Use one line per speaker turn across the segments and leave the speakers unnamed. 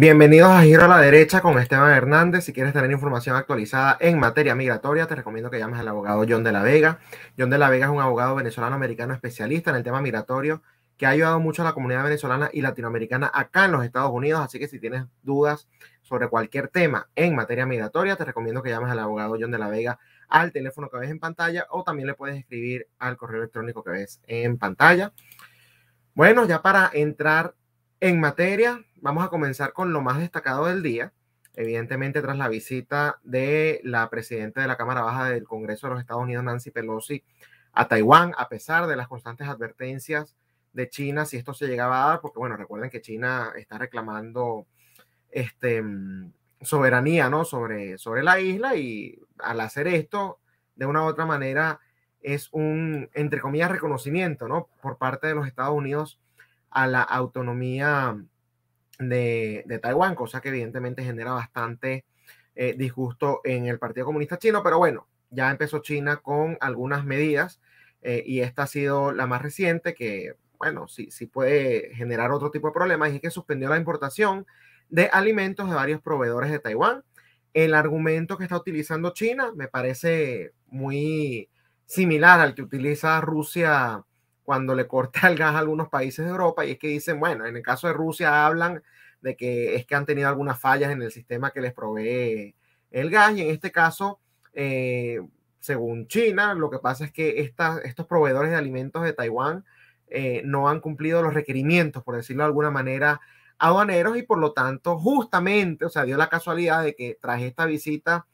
Bienvenidos a Giro a la Derecha con Esteban Hernández. Si quieres tener información actualizada en materia migratoria, te recomiendo que llames al abogado John de la Vega. John de la Vega es un abogado venezolano-americano especialista en el tema migratorio que ha ayudado mucho a la comunidad venezolana y latinoamericana acá en los Estados Unidos. Así que si tienes dudas sobre cualquier tema en materia migratoria, te recomiendo que llames al abogado John de la Vega al teléfono que ves en pantalla o también le puedes escribir al correo electrónico que ves en pantalla. Bueno, ya para entrar en materia, vamos a comenzar con lo más destacado del día. Evidentemente, tras la visita de la presidenta de la Cámara Baja del Congreso de los Estados Unidos, Nancy Pelosi, a Taiwán, a pesar de las constantes advertencias de China, si esto se llegaba a dar, porque bueno, recuerden que China está reclamando este, mm, soberanía ¿no? sobre, sobre la isla y al hacer esto, de una u otra manera, es un, entre comillas, reconocimiento ¿no? por parte de los Estados Unidos a la autonomía de, Taiwán, cosa que evidentemente genera bastante eh, disgusto en el Partido Comunista Chino, pero bueno, ya empezó China con algunas medidas eh, y esta ha sido la más reciente que, bueno, sí, sí puede generar otro tipo de problemas y es que suspendió la importación de alimentos de varios proveedores de Taiwán. El argumento que está utilizando China me parece muy similar al que utiliza Rusia cuando le corta el gas a algunos países de Europa y es que dicen, bueno, en el caso de Rusia hablan de que es que han tenido algunas fallas en el sistema que les provee el gas y en este caso, eh, según China, lo que pasa es que estos proveedores de alimentos de Taiwán eh, no han cumplido los requerimientos, por decirlo de alguna manera, aduaneros y por lo tanto justamente, o sea, dio la casualidad de que tras esta visita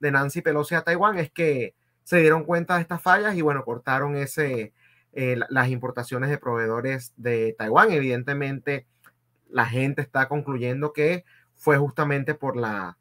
de Nancy Pelosi a Taiwán es que se dieron cuenta de estas fallas y bueno, cortaron ese, eh, las importaciones de proveedores de Taiwán. Evidentemente, la gente está concluyendo que fue justamente por la,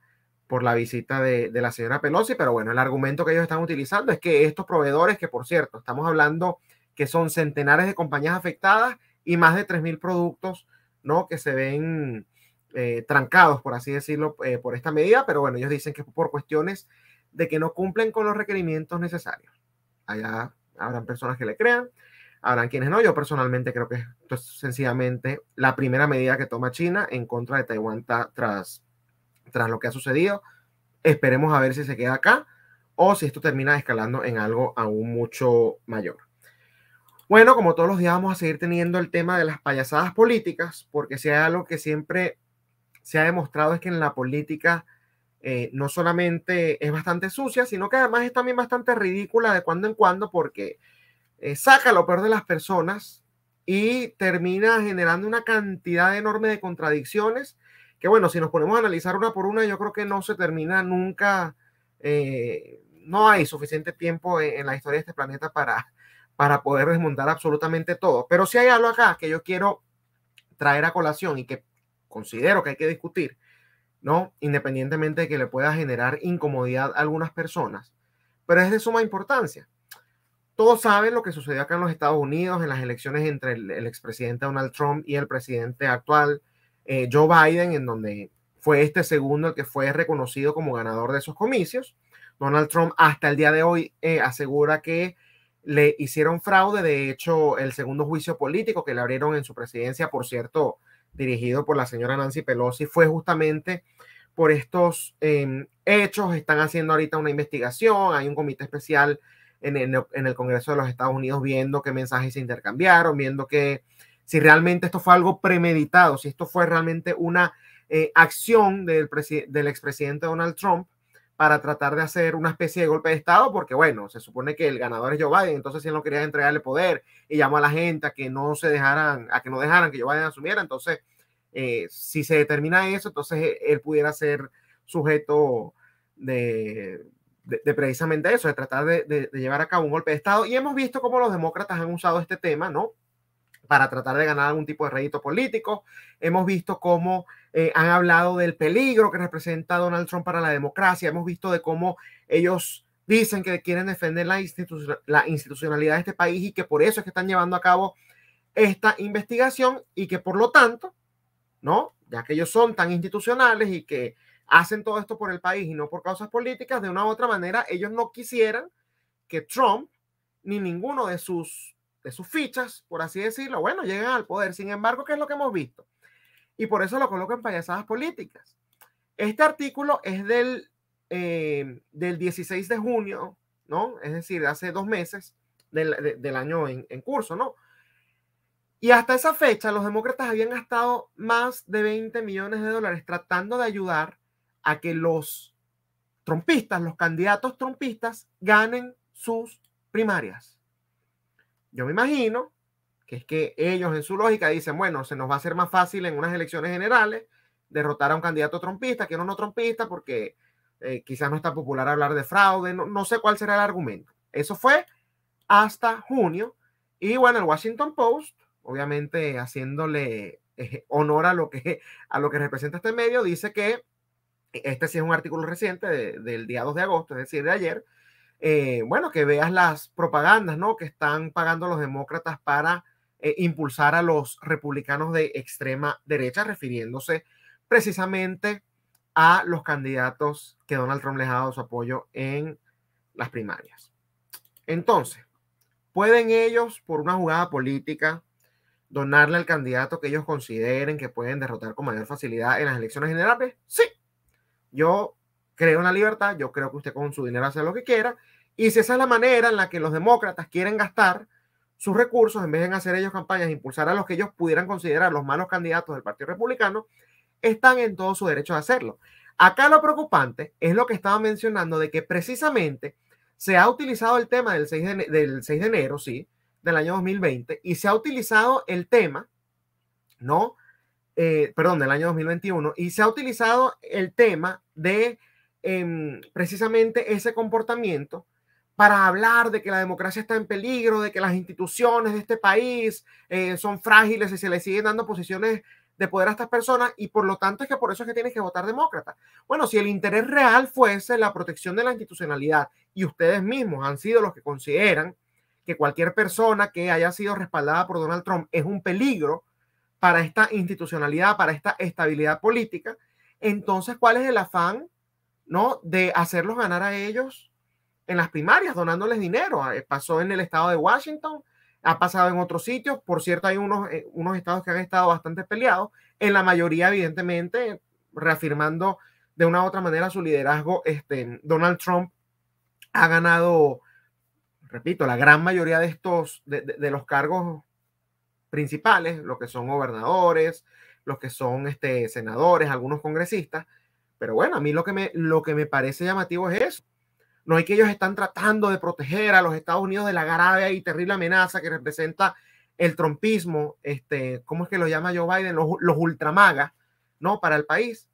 por la visita de, la señora Pelosi, pero bueno, el argumento que ellos están utilizando es que estos proveedores, que por cierto, estamos hablando que son centenares de compañías afectadas y más de 3.000 productos, ¿no? Que se ven eh, trancados, por así decirlo, eh, por esta medida, pero bueno, ellos dicen que por cuestiones de que no cumplen con los requerimientos necesarios. Allá habrán personas que le crean, Habrán quienes no. Yo personalmente creo que esto es pues, sencillamente la primera medida que toma China en contra de Taiwán tras, tras lo que ha sucedido. Esperemos a ver si se queda acá o si esto termina escalando en algo aún mucho mayor. Bueno, como todos los días vamos a seguir teniendo el tema de las payasadas políticas, porque si hay algo que siempre se ha demostrado es que en la política eh, no solamente es bastante sucia, sino que además es también bastante ridícula de cuando en cuando, porque eh, saca lo peor de las personas y termina generando una cantidad enorme de contradicciones que bueno, si nos ponemos a analizar una por una, yo creo que no se termina nunca, eh, no hay suficiente tiempo en, la historia de este planeta para, para poder desmontar absolutamente todo. Pero si hay algo acá que yo quiero traer a colación y que considero que hay que discutir, ¿no? Independientemente de que le pueda generar incomodidad a algunas personas, pero es de suma importancia. Todos saben lo que sucedió acá en los Estados Unidos en las elecciones entre el, expresidente Donald Trump y el presidente actual eh, Joe Biden, en donde fue este segundo el que fue reconocido como ganador de esos comicios. Donald Trump hasta el día de hoy eh, asegura que le hicieron fraude. De hecho, el segundo juicio político que le abrieron en su presidencia, por cierto, dirigido por la señora Nancy Pelosi, fue justamente por estos em, hechos. Están haciendo ahorita una investigación, hay un comité especial en, el Congreso de los Estados Unidos viendo qué mensajes se intercambiaron, viendo que si realmente esto fue algo premeditado, si esto fue realmente una eh, acción del, del expresidente Donald Trump para tratar de hacer una especie de golpe de Estado, porque bueno, se supone que el ganador es Joe Biden, entonces si él no quería entregarle poder y llamó a la gente a que no se dejaran, a que no dejaran que Joe Biden asumiera, entonces eh, si se determina eso, entonces eh, él pudiera ser sujeto de, de, precisamente eso, de tratar de, llevar a cabo un golpe de Estado. Y hemos visto cómo los demócratas han usado este tema, ¿no? Para tratar de ganar algún tipo de rédito político. Hemos visto cómo eh, han hablado del peligro que representa Donald Trump para la democracia. Hemos visto de cómo ellos dicen que quieren defender la, la institucionalidad de este país y que por eso es que están llevando a cabo esta investigación y que por lo tanto, ¿no? Ya que ellos son tan institucionales y que hacen todo esto por el país y no por causas políticas, de una u otra manera ellos no quisieran que Trump ni ninguno de sus, de sus fichas, por así decirlo, bueno, lleguen al poder. Sin embargo, ¿qué es lo que hemos visto? Y por eso lo colocan payasadas políticas. Este artículo es del, eh, del 16 de junio, ¿no? Es decir, hace dos meses del, del año en, en curso, ¿no? Y hasta esa fecha, los demócratas habían gastado más de 20 millones de dólares tratando de ayudar a que los trompistas, los candidatos trompistas, ganen sus primarias. Yo me imagino que es que ellos en su lógica dicen, bueno, se nos va a hacer más fácil en unas elecciones generales derrotar a un candidato trompista que no uno no trompista porque eh, quizás no está popular hablar de fraude, no, sé cuál será el argumento. Eso fue hasta junio. Y bueno, el Washington Post, obviamente haciéndole eh, honor a lo que, a lo que representa este medio, dice que e, este sí es un artículo reciente del día 2 de agosto, es decir, de ayer, eh, bueno, que veas las propagandas, ¿no? Que están pagando los demócratas para eh, impulsar a los republicanos de extrema derecha, refiriéndose precisamente a los candidatos que Donald Trump les ha dado su apoyo en las primarias. Entonces, ¿pueden ellos, por una jugada política, donarle al candidato que ellos consideren que pueden derrotar con mayor facilidad en las elecciones generales? Sí, yo creo en la libertad, yo creo que usted con su dinero hace lo que quiera, y si esa es la manera en la que los demócratas quieren gastar sus recursos, en vez de hacer ellos campañas, impulsar a los que ellos pudieran considerar los malos candidatos del Partido Republicano, están en todo su derecho de hacerlo. Acá lo preocupante es lo que estaba mencionando de que precisamente se ha utilizado el tema del 6 de, del 6 de enero, sí, del año 2020, y se ha utilizado el tema, ¿no? Eh, perdón, del año 2021, y se ha utilizado el tema de em, precisamente ese comportamiento para hablar de que la democracia está en peligro, de que las instituciones de este país eh, son frágiles y se le siguen dando posiciones de poder a estas personas y por lo tanto es que por eso es que tienes que votar demócrata. Bueno, si el interés real fuese la protección de la institucionalidad y ustedes mismos han sido los que consideran que cualquier persona que haya sido respaldada por Donald Trump es un peligro para esta institucionalidad, para esta estabilidad política, entonces, ¿cuál es el afán ¿no? de hacerlos ganar a ellos en las primarias, donándoles dinero? Eh, pasó en el estado de Washington, ha pasado en otros sitios, por cierto, hay unos, eh, unos estados que han estado bastante peleados, en la mayoría, evidentemente, reafirmando de una u otra manera su liderazgo, este, Donald Trump ha ganado, repito, la gran mayoría de estos, de los cargos principales, los que son gobernadores, los que son este, senadores, algunos congresistas. Pero bueno, a mí lo que, me, lo que me parece llamativo es eso. No es que ellos están tratando de proteger a los Estados Unidos de la grave y terrible amenaza que representa el trompismo, este, ¿cómo es que lo llama Joe Biden? Los, los ultramagas, ¿no? Para el país.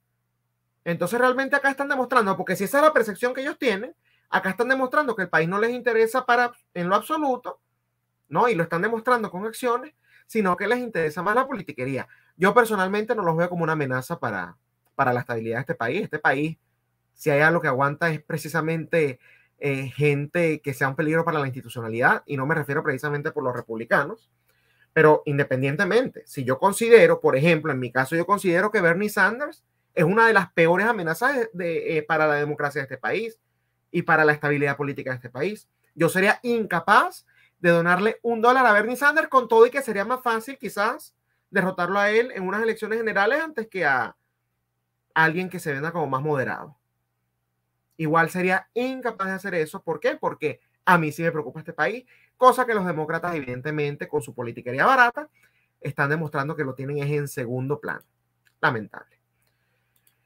Entonces realmente acá están demostrando, porque si esa es la percepción que ellos tienen, acá están demostrando que el país no les interesa para en lo absoluto, ¿no? Y lo están demostrando con acciones sino que les interesa más la politiquería. Yo personalmente no los veo como una amenaza para, para la estabilidad de este país. Este país, si hay algo que aguanta, es precisamente eh, gente que sea un peligro para la institucionalidad, y no me refiero precisamente por los republicanos, pero independientemente, si yo considero, por ejemplo, en mi caso, yo considero que Bernie Sanders es una de las peores amenazas eh, para la democracia de este país y para la estabilidad política de este país. Yo sería incapaz de donarle un dólar a Bernie Sanders con todo y que sería más fácil quizás derrotarlo a él en unas elecciones generales antes que a alguien que se venda como más moderado. Igual sería incapaz de hacer eso. ¿Por qué? Porque a mí sí me preocupa este país, cosa que los demócratas evidentemente con su politiquería barata están demostrando que lo tienen es en segundo plano. Lamentable.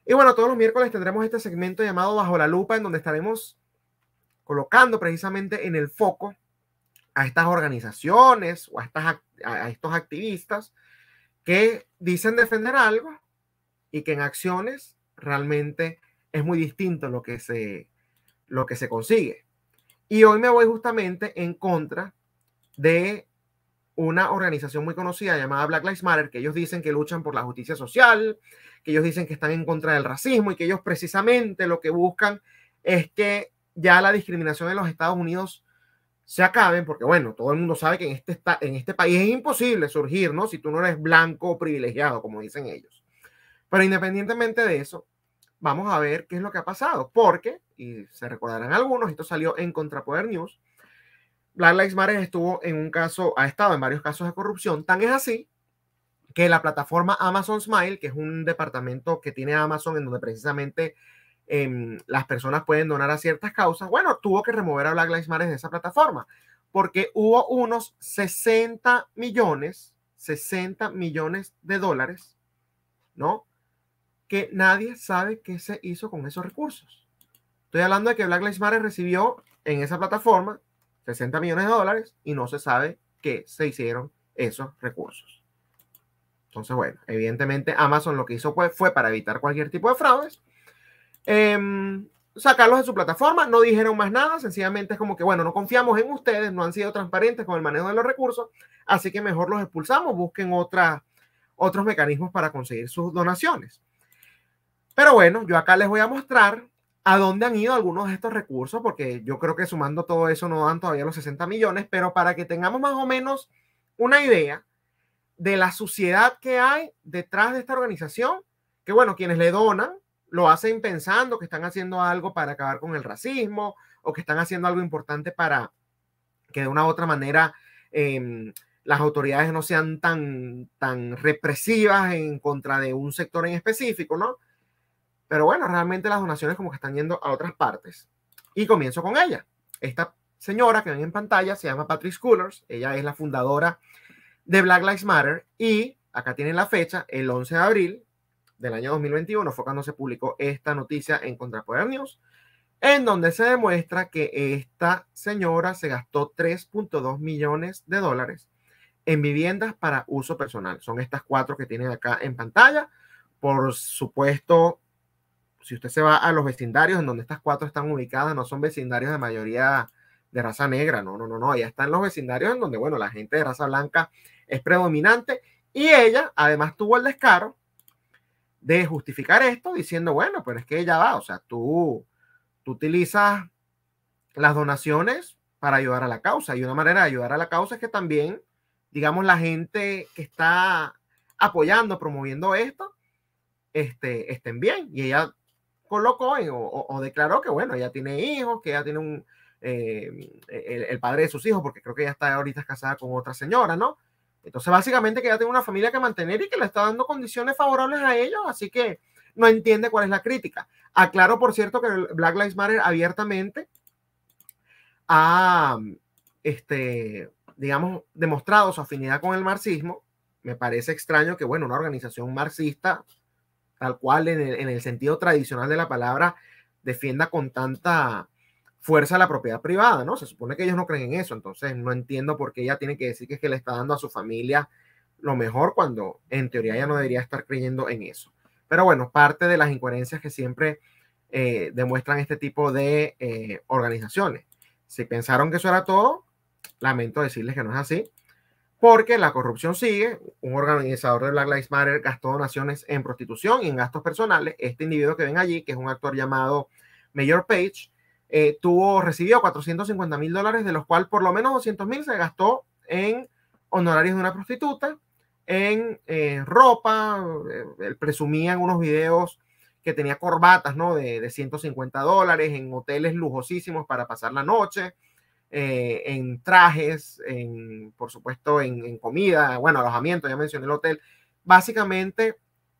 Y bueno, todos los miércoles tendremos este segmento llamado Bajo la Lupa, en donde estaremos colocando precisamente en el foco a estas organizaciones o a, estos activistas que dicen defender algo y que en acciones realmente es muy distinto lo que se, lo que se consigue. Y hoy me voy justamente en contra de una organización muy conocida llamada Black Lives Matter, que ellos dicen que luchan por la justicia social, que ellos dicen que están en contra del racismo y que ellos precisamente lo que buscan es que ya la discriminación en los Estados Unidos se acaben, porque bueno, todo el mundo sabe que en este, en este país es imposible surgir, ¿no? Si tú no eres blanco o privilegiado, como dicen ellos. Pero independientemente de eso, vamos a ver qué es lo que ha pasado, porque, y se recordarán algunos, esto salió en Contrapoder News, Black Lives Matter estuvo en un caso, ha estado en varios casos de corrupción, tan es así que la plataforma Amazon Smile, que es un departamento que tiene Amazon en donde precisamente Em, las personas pueden donar a ciertas causas. Bueno, tuvo que remover a Black Lives Matter de esa plataforma porque hubo unos 60 millones, 60 millones de dólares, ¿no? Que nadie sabe qué se hizo con esos recursos. Estoy hablando de que Black Lives Matter recibió en esa plataforma 60 millones de dólares y no se sabe qué se hicieron esos recursos. Entonces, bueno, evidentemente Amazon lo que hizo fue, fue para evitar cualquier tipo de fraudes, Em, sacarlos de su plataforma, no dijeron más nada, sencillamente es como que, bueno, no confiamos en ustedes, no han sido transparentes con el manejo de los recursos, así que mejor los expulsamos, busquen otras, otros mecanismos para conseguir sus donaciones. Pero bueno, yo acá les voy a mostrar a dónde han ido algunos de estos recursos, porque yo creo que sumando todo eso no dan todavía los 60 millones, pero para que tengamos más o menos una idea de la suciedad que hay detrás de esta organización, que bueno, quienes le donan lo hacen pensando que están haciendo algo para acabar con el racismo o que están haciendo algo importante para que de una u otra manera em, las autoridades no sean tan, tan represivas en contra de un sector en específico, ¿no? Pero bueno, realmente las donaciones como que están yendo a otras partes. Y comienzo con ella. Esta señora que ven en pantalla se llama Patrice Coolers. Ella es la fundadora de Black Lives Matter y acá tienen la fecha, el 11 de abril del año 2021, fue cuando se publicó esta noticia en Contrapoder News, en donde se demuestra que esta señora se gastó 3.2 millones de dólares en viviendas para uso personal. Son estas cuatro que tienen acá en pantalla. Por supuesto, si usted se va a los vecindarios en donde estas cuatro están ubicadas, no son vecindarios de mayoría de raza negra, no, no, no, no, ya están los vecindarios en donde, bueno, la gente de raza blanca es predominante y ella además tuvo el descaro de justificar esto diciendo, bueno, pero es que ella va, o sea, tú, tú utilizas las donaciones para ayudar a la causa y una manera de ayudar a la causa es que también, digamos, la gente que está apoyando, promoviendo esto, este, estén bien. Y ella colocó o, declaró que, bueno, ella tiene hijos, que ella tiene un, eh, el, el, padre de sus hijos, porque creo que ella está ahorita casada con otra señora, ¿no? Entonces, básicamente que ya tiene una familia que mantener y que le está dando condiciones favorables a ellos, así que no entiende cuál es la crítica. Aclaro, por cierto, que Black Lives Matter abiertamente ha, este, digamos, demostrado su afinidad con el marxismo. Me parece extraño que, bueno, una organización marxista, tal cual en el sentido tradicional de la palabra, defienda con tanta fuerza a la propiedad privada, ¿no? Se supone que ellos no creen en eso, entonces no entiendo por qué ella tiene que decir que es que le está dando a su familia lo mejor cuando en teoría ella no debería estar creyendo en eso. Pero bueno, parte de las incoherencias que siempre eh, demuestran este tipo de eh, organizaciones. Si pensaron que eso era todo, lamento decirles que no es así, porque la corrupción sigue. Un organizador de Black Lives Matter gastó donaciones en prostitución y en gastos personales. Este individuo que ven allí, que es un actor llamado Mayor Page, eh, tuvo, recibió 450 mil dólares, de los cuales por lo menos 200 mil se gastó en honorarios de una prostituta, en eh, ropa, eh, presumía presumían unos videos que tenía corbatas, ¿no? De, de, 150 dólares, en hoteles lujosísimos para pasar la noche, en trajes, en, por supuesto, en, en comida, bueno, alojamiento, ya mencioné el hotel. Básicamente,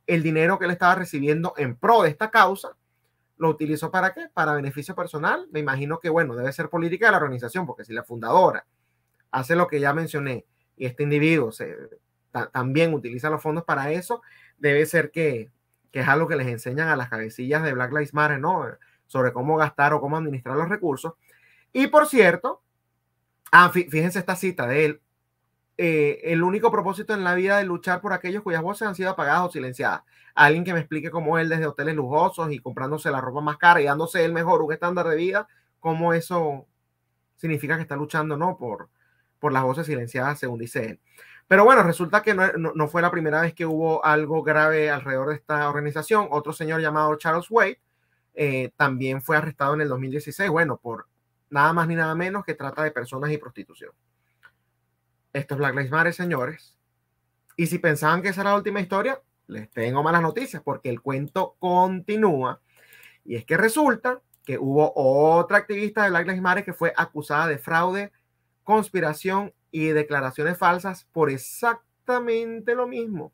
el dinero que él estaba recibiendo en pro de esta causa lo utilizó para qué? Para beneficio personal. Me imagino que, bueno, debe ser política de la organización, porque si la fundadora hace lo que ya mencioné y este individuo también utiliza los fondos para eso, debe ser que, que, es algo que les enseñan a las cabecillas de Black Lives Matter, ¿no? Sobre cómo gastar o cómo administrar los recursos. Y por cierto, ah, fíjense esta cita de él, eh, el único propósito en la vida de luchar por aquellos cuyas voces han sido apagadas o silenciadas. Alguien que me explique cómo él desde hoteles lujosos y comprándose la ropa más cara y dándose el mejor, un estándar de vida, cómo eso significa que está luchando, ¿no? Por, por las voces silenciadas, según dice él. Pero bueno, resulta que no, fue la primera vez que hubo algo grave alrededor de esta organización. Otro señor llamado Charles Wade eh, también fue arrestado en el 2016, bueno, por nada más ni nada menos que trata de personas y prostitución esto Black Lives Matter, señores. Y si pensaban que esa era la última historia, les tengo malas noticias porque el cuento continúa. Y es que resulta que hubo otra activista de Black Lives Matter que fue acusada de fraude, conspiración y declaraciones falsas por exactamente lo mismo.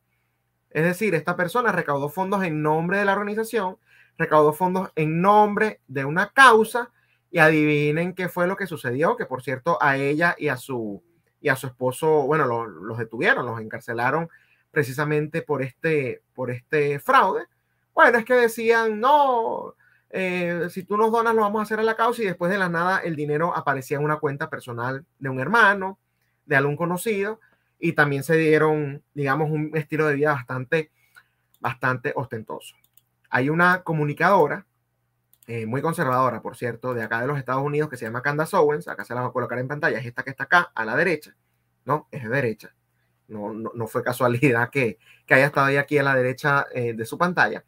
Es decir, esta persona recaudó fondos en nombre de la organización, recaudó fondos en nombre de una causa y adivinen qué fue lo que sucedió, que por cierto a ella y a su y a su esposo, bueno, los detuvieron, los encarcelaron precisamente por este, por este fraude. Bueno, es que decían, no, eh, si tú nos donas lo vamos a hacer a la causa y después de la nada el dinero aparecía en una cuenta personal de un hermano, de algún conocido, y también se dieron, digamos, un estilo de vida bastante, bastante ostentoso. Hay una comunicadora eh, muy conservadora, por cierto, de acá de los Estados Unidos, que se llama Candace Owens, acá se la va a colocar en pantalla, es esta que está acá, a la derecha, ¿no? Es de derecha. No, no, no fue casualidad que, que, haya estado ahí aquí a la derecha eh, de su pantalla.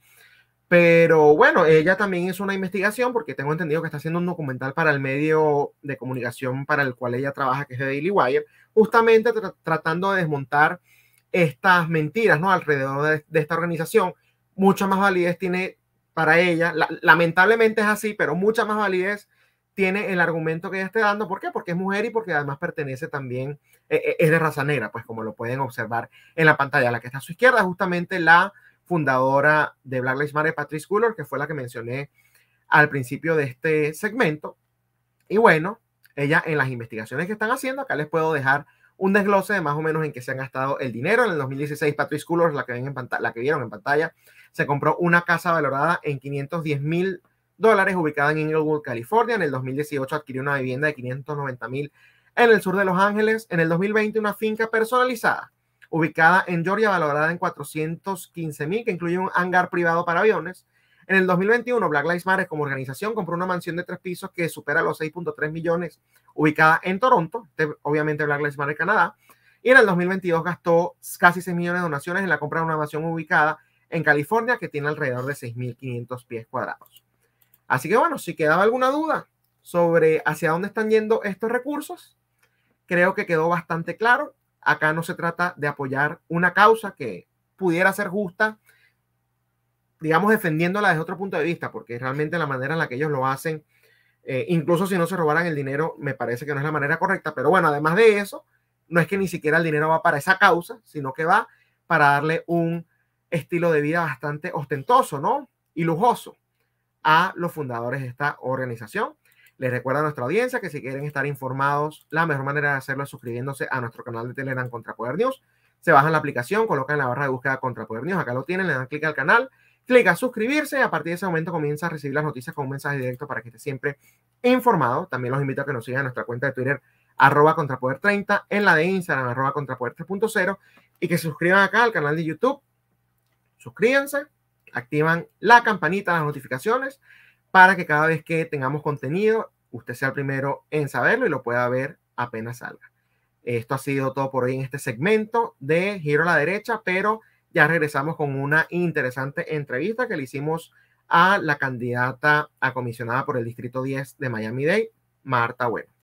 Pero bueno, ella también hizo una investigación porque tengo entendido que está haciendo un documental para el medio de comunicación para el cual ella trabaja, que es The Daily Wire, justamente tratando de desmontar estas mentiras, ¿no? Alrededor de, de esta organización. Mucha más validez tiene para ella. lamentablemente es así, pero mucha más validez tiene el argumento que ella esté dando. ¿Por qué? Porque es mujer y porque además pertenece también, eh, eh, es de raza negra, pues como lo pueden observar en la pantalla. La que está a su izquierda justamente la fundadora de Black Lives Matter, Patrice Gullor, que fue la que mencioné al principio de este segmento. Y bueno, ella en las investigaciones que están haciendo, acá les puedo dejar un desglose de más o menos en que se han gastado el dinero. En el 2016, Patrice Cullors, la que, ven en la que vieron en pantalla, se compró una casa valorada en 510 mil dólares ubicada en Inglewood, California. En el 2018 adquirió una vivienda de 590 mil en el sur de Los Ángeles. En el 2020 una finca personalizada ubicada en Georgia valorada en 415 mil que incluye un hangar privado para aviones en el 2021, Black Lives Matter como organización compró una mansión de tres pisos que supera los 6.3 millones ubicada en Toronto, obviamente Black Lives Matter Canadá, y en el 2022 gastó casi 6 millones de donaciones en la compra de una mansión ubicada en California que tiene alrededor de 6.500 pies cuadrados. Así que bueno, si quedaba alguna duda sobre hacia dónde están yendo estos recursos, creo que quedó bastante claro. Acá no se trata de apoyar una causa que pudiera ser justa digamos, defendiéndola desde otro punto de vista, porque realmente la manera en la que ellos lo hacen, eh, incluso si no se robaran el dinero, me parece que no es la manera correcta. Pero bueno, además de eso, no es que ni siquiera el dinero va para esa causa, sino que va para darle un estilo de vida bastante ostentoso, ¿no? Y lujoso a los fundadores de esta organización. Les recuerdo a nuestra audiencia que si quieren estar informados, la mejor manera de hacerlo es suscribiéndose a nuestro canal de Telegram Contra Poder News. Se bajan la aplicación, colocan la barra de búsqueda Contra Poder News, acá lo tienen, le dan clic al canal clic a suscribirse y a partir de ese momento comienza a recibir las noticias con un mensaje directo para que esté siempre informado. También los invito a que nos sigan en nuestra cuenta de Twitter arroba contrapoder 30, en la de Instagram arroba contrapoder 3.0 y que se suscriban acá al canal de YouTube. Suscríbanse, activan la campanita, las notificaciones para que cada vez que tengamos contenido, usted sea el primero en saberlo y lo pueda ver apenas salga. Esto ha sido todo por hoy en este segmento de Giro a la Derecha, pero ya regresamos con una interesante entrevista que le hicimos a la candidata a comisionada por el Distrito 10 de Miami-Dade, Marta Bueno.